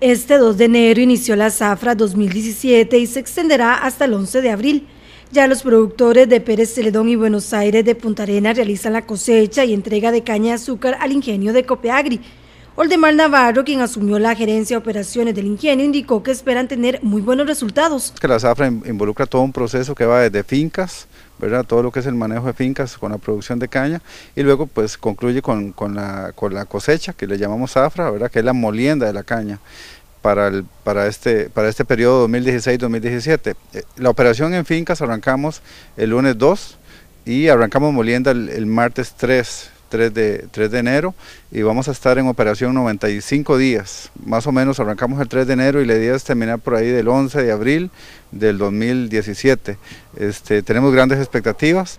Este 2 de enero inició la zafra 2017 y se extenderá hasta el 11 de abril. Ya los productores de Pérez Celedón y Buenos Aires de Punta Arena realizan la cosecha y entrega de caña de azúcar al ingenio de Copeagri. Oldemar Navarro, quien asumió la gerencia de operaciones del ingenio, indicó que esperan tener muy buenos resultados. Que la zafra involucra todo un proceso que va desde fincas, ¿verdad? todo lo que es el manejo de fincas con la producción de caña y luego pues concluye con, con, la, cosecha que le llamamos zafra, ¿verdad? que es la molienda de la caña. Para, el, para, este, para este periodo 2016-2017. Eh, la operación en fincas arrancamos el lunes 2 y arrancamos molienda el martes 3 3 de, 3 de enero y vamos a estar en operación 95 días. Más o menos arrancamos el 3 de enero y la idea es terminar por ahí del 11 de abril del 2017. Este, tenemos grandes expectativas.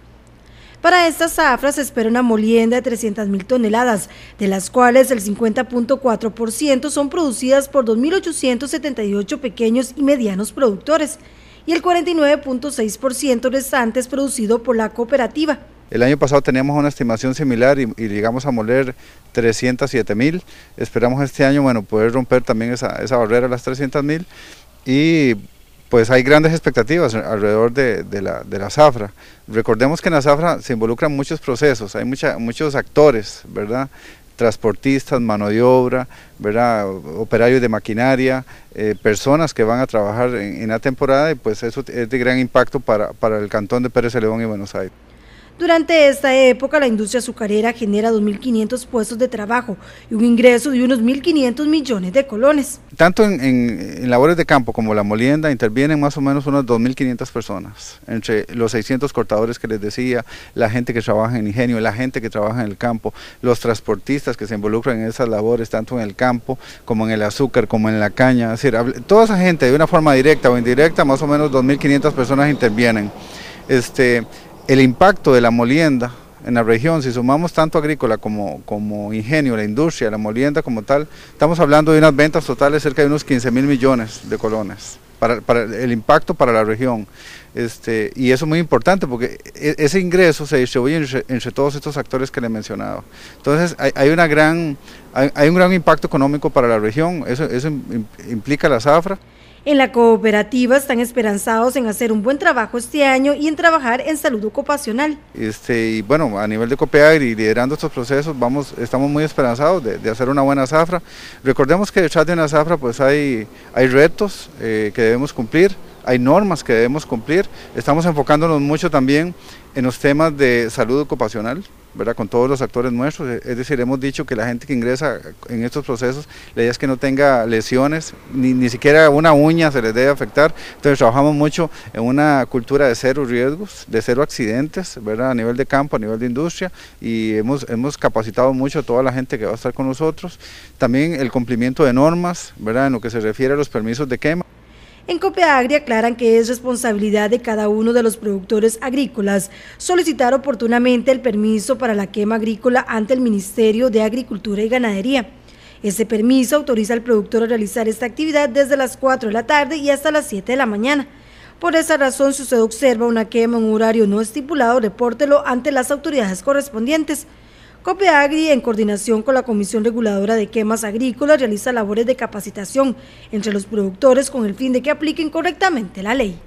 Para esta zafra se espera una molienda de 300.000 toneladas, de las cuales el 50.4% son producidas por 2.878 pequeños y medianos productores y el 49.6% restante es producido por la cooperativa. El año pasado teníamos una estimación similar y, llegamos a moler 307 mil. Esperamos este año bueno, poder romper también esa, esa barrera, las 300 mil. Y pues hay grandes expectativas alrededor de, la, de, zafra. Recordemos que en la zafra se involucran muchos procesos, hay muchos actores, ¿verdad? transportistas, mano de obra, ¿verdad? operarios de maquinaria, eh, personas que van a trabajar en, la temporada y pues eso es de gran impacto para, el Cantón de Pérez León y Buenos Aires. Durante esta época, la industria azucarera genera 2.500 puestos de trabajo y un ingreso de unos 1.500 millones de colones. Tanto en, labores de campo como la molienda intervienen más o menos unas 2.500 personas, entre los 600 cortadores que les decía, la gente que trabaja en ingenio, la gente que trabaja en el campo, los transportistas que se involucran en esas labores, tanto en el campo como en el azúcar, como en la caña. Es decir, toda esa gente de una forma directa o indirecta, más o menos 2.500 personas intervienen. Este, el impacto de la molienda en la región, si sumamos tanto agrícola como, como ingenio, la industria, la molienda como tal, estamos hablando de unas ventas totales cerca de unos 15 mil millones de colones. Para, el impacto para la región. Este, y eso es muy importante porque e, ese ingreso se distribuye entre, todos estos actores que le he mencionado. Entonces hay, una gran, un gran impacto económico para la región, eso, eso implica la zafra. En la cooperativa están esperanzados en hacer un buen trabajo este año y en trabajar en salud ocupacional. Este, y bueno, a nivel de Copeagri, liderando estos procesos, vamos, estamos muy esperanzados de, hacer una buena zafra. Recordemos que detrás de una zafra pues hay, hay retos eh, que debemos cumplir, hay normas que debemos cumplir. Estamos enfocándonos mucho también en los temas de salud ocupacional con todos los actores nuestros. Es decir, hemos dicho que la gente que ingresa en estos procesos, la idea es que no tenga lesiones, ni, ni siquiera una uña se les debe afectar. Entonces trabajamos mucho en una cultura de cero riesgos, de cero accidentes, ¿verdad? a nivel de campo, a nivel de industria, y hemos, hemos capacitado mucho a toda la gente que va a estar con nosotros. También el cumplimiento de normas, ¿verdad? en lo que se refiere a los permisos de quema. En Copia aclaran que es responsabilidad de cada uno de los productores agrícolas solicitar oportunamente el permiso para la quema agrícola ante el Ministerio de Agricultura y Ganadería. Ese permiso autoriza al productor a realizar esta actividad desde las 4 de la tarde y hasta las 7 de la mañana. Por esa razón, si usted observa una quema en un horario no estipulado, repórtelo ante las autoridades correspondientes. COPEAGRI, en coordinación con la Comisión Reguladora de Quemas Agrícolas, realiza labores de capacitación entre los productores con el fin de que apliquen correctamente la ley.